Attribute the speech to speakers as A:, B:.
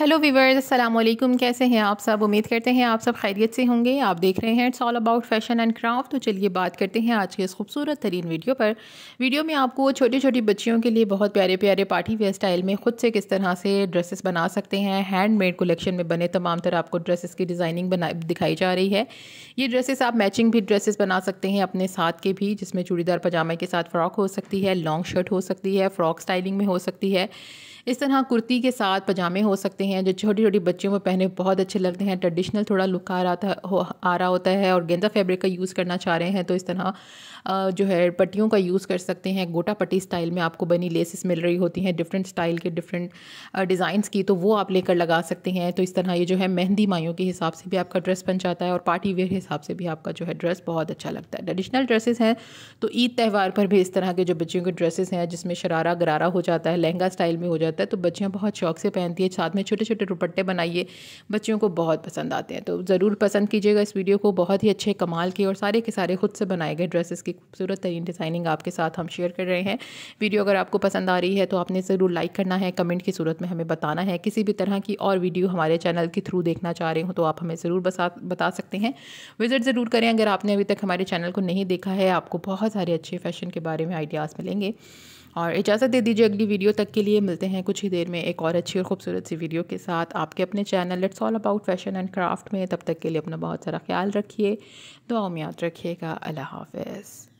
A: hello viewers अस्सलाम वालेकुम कैसे हैं आप सब उम्मीद करते हैं आप सब खैरियत से होंगे आप देख रहे हैं it's all about fashion and craft तो चलिए बात करते हैं आज के इस खूबसूरत तरीन वीडियो पर वीडियो में आपको छोटी छोटी बच्चियों के लिए बहुत प्यारे प्यारे पार्टी वेयर स्टाइल में खुद से किस तरह से ड्रेसेस बना सकते हैं हैंडमेड कलेक्शन में बने तमाम तरह आपको ड्रेसेस की डिज़ाइनिंग बना दिखाई जा रही है ये ड्रेसेस आप मैचिंग भी ड्रेसेस बना सकते हैं अपने साथ के भी जिसमें चूड़ीदार पजामे के साथ फ़्रॉक हो सकती है लॉन्ग शर्ट हो सकती है फ़्रॉक स्टाइलिंग में हो सकती है इस तरह कुर्ती के साथ पजामे हो सकते हैं जो छोटी छोटी बच्चियों को पहने बहुत अच्छे लगते हैं ट्रेडिशनल थोड़ा लुक आ रहा था हो आ रहा होता है और गेंदा फैब्रिक का यूज़ करना चाह रहे हैं तो इस तरह जो है पट्टियों का यूज़ कर सकते हैं गोटा पट्टी स्टाइल में आपको बनी लेसेस मिल रही होती हैं डिफरेंट स्टाइल के डिफरेंट डिज़ाइंस की तो वो आप लेकर लगा सकते हैं तो इस तरह ये जो है मेहंदी माइयों के हिसाब से भी आपका ड्रेस बन जाता है और पार्टी वेयर के हिसाब से भी आपका जो है ड्रेस बहुत अच्छा लगता है ट्रेडिशनल ड्रेसेस हैं तो ईद त्यौहार पर भी इस तरह के जो बच्चियों के ड्रेसेस हैं जिसमें शरारा गरारा हो जाता है लहंगा स्टाइल में हो जाता है जाता है तो बच्चियाँ बहुत शौक से पहनती है साथ में छोटे छोटे दुपट्टे बनाइए बच्चियों को बहुत पसंद आते हैं तो ज़रूर पसंद कीजिएगा इस वीडियो को बहुत ही अच्छे कमाल के और सारे के सारे खुद से बनाए गए ड्रेसेस की खूबसूरत तरीन डिज़ाइनिंग आपके साथ हम शेयर कर रहे हैं वीडियो अगर आपको पसंद आ रही है तो आपने ज़रूर लाइक करना है कमेंट की सूरत में हमें बताना है किसी भी तरह की और वीडियो हमारे चैनल के थ्रू देखना चाह रहे हो तो आप हमें ज़रूर बता सकते हैं विज़िट ज़रूर करें अगर आपने अभी तक हमारे चैनल को नहीं देखा है आपको बहुत सारे अच्छे फैशन के बारे में आइडियाज़ मिलेंगे और इजाज़त दे दीजिए अगली वीडियो तक के लिए मिलते हैं कुछ ही देर में एक और अच्छी और खूबसूरत सी वीडियो के साथ आपके अपने channel it's all about fashion and craft में तब तक के लिए अपना बहुत सारा ख्याल रखिए दुआ में याद रखिएगा अल्लाह हाफ